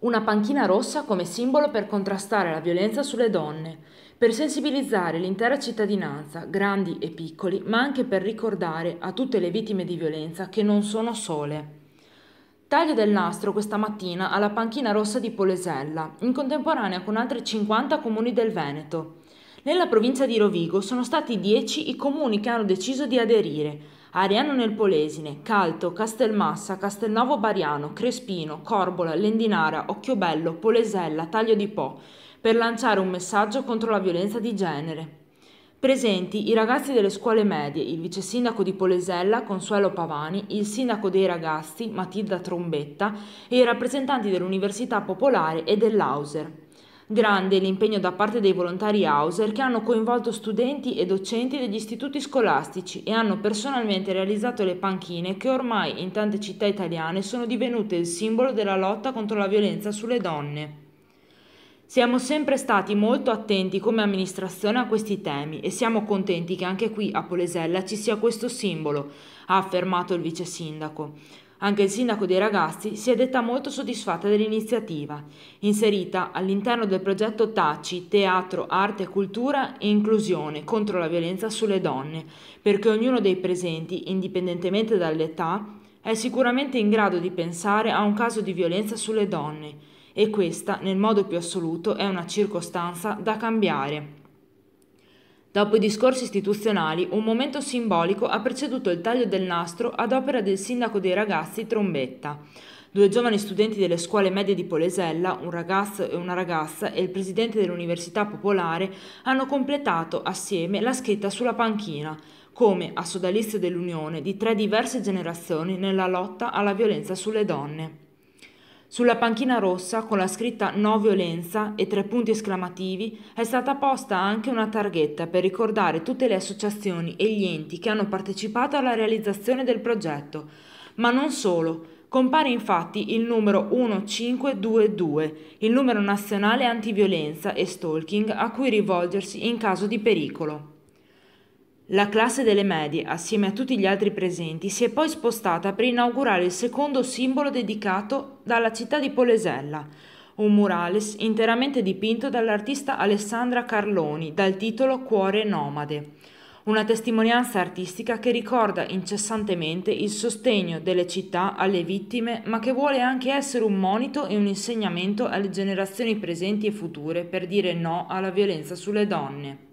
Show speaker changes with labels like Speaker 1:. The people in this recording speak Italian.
Speaker 1: Una panchina rossa come simbolo per contrastare la violenza sulle donne, per sensibilizzare l'intera cittadinanza, grandi e piccoli, ma anche per ricordare a tutte le vittime di violenza che non sono sole. Taglio del nastro questa mattina alla panchina rossa di Polesella, in contemporanea con altri 50 comuni del Veneto. Nella provincia di Rovigo sono stati 10 i comuni che hanno deciso di aderire, Ariano nel Polesine, Calto, Castelmassa, Castelnuovo Bariano, Crespino, Corbola, Lendinara, Occhiobello, Polesella, Taglio di Po, per lanciare un messaggio contro la violenza di genere. Presenti i ragazzi delle scuole medie, il vice sindaco di Polesella Consuelo Pavani, il sindaco dei ragazzi Matilda Trombetta e i rappresentanti dell'Università Popolare e dell'Auser. Grande l'impegno da parte dei volontari Hauser che hanno coinvolto studenti e docenti degli istituti scolastici e hanno personalmente realizzato le panchine che ormai in tante città italiane sono divenute il simbolo della lotta contro la violenza sulle donne. Siamo sempre stati molto attenti come amministrazione a questi temi e siamo contenti che anche qui a Polesella ci sia questo simbolo, ha affermato il vice sindaco. Anche il sindaco dei ragazzi si è detta molto soddisfatta dell'iniziativa, inserita all'interno del progetto Taci, Teatro, Arte, Cultura e Inclusione contro la violenza sulle donne, perché ognuno dei presenti, indipendentemente dall'età, è sicuramente in grado di pensare a un caso di violenza sulle donne e questa, nel modo più assoluto, è una circostanza da cambiare. Dopo i discorsi istituzionali, un momento simbolico ha preceduto il taglio del nastro ad opera del sindaco dei ragazzi Trombetta. Due giovani studenti delle scuole medie di Polesella, un ragazzo e una ragazza, e il presidente dell'Università Popolare hanno completato assieme la scritta sulla panchina, come a sodalizio dell'Unione di tre diverse generazioni nella lotta alla violenza sulle donne. Sulla panchina rossa, con la scritta No violenza e tre punti esclamativi, è stata posta anche una targhetta per ricordare tutte le associazioni e gli enti che hanno partecipato alla realizzazione del progetto. Ma non solo, compare infatti il numero 1522, il numero nazionale antiviolenza e stalking a cui rivolgersi in caso di pericolo. La classe delle medie, assieme a tutti gli altri presenti, si è poi spostata per inaugurare il secondo simbolo dedicato dalla città di Polesella, un murales interamente dipinto dall'artista Alessandra Carloni dal titolo Cuore nomade. Una testimonianza artistica che ricorda incessantemente il sostegno delle città alle vittime, ma che vuole anche essere un monito e un insegnamento alle generazioni presenti e future per dire no alla violenza sulle donne.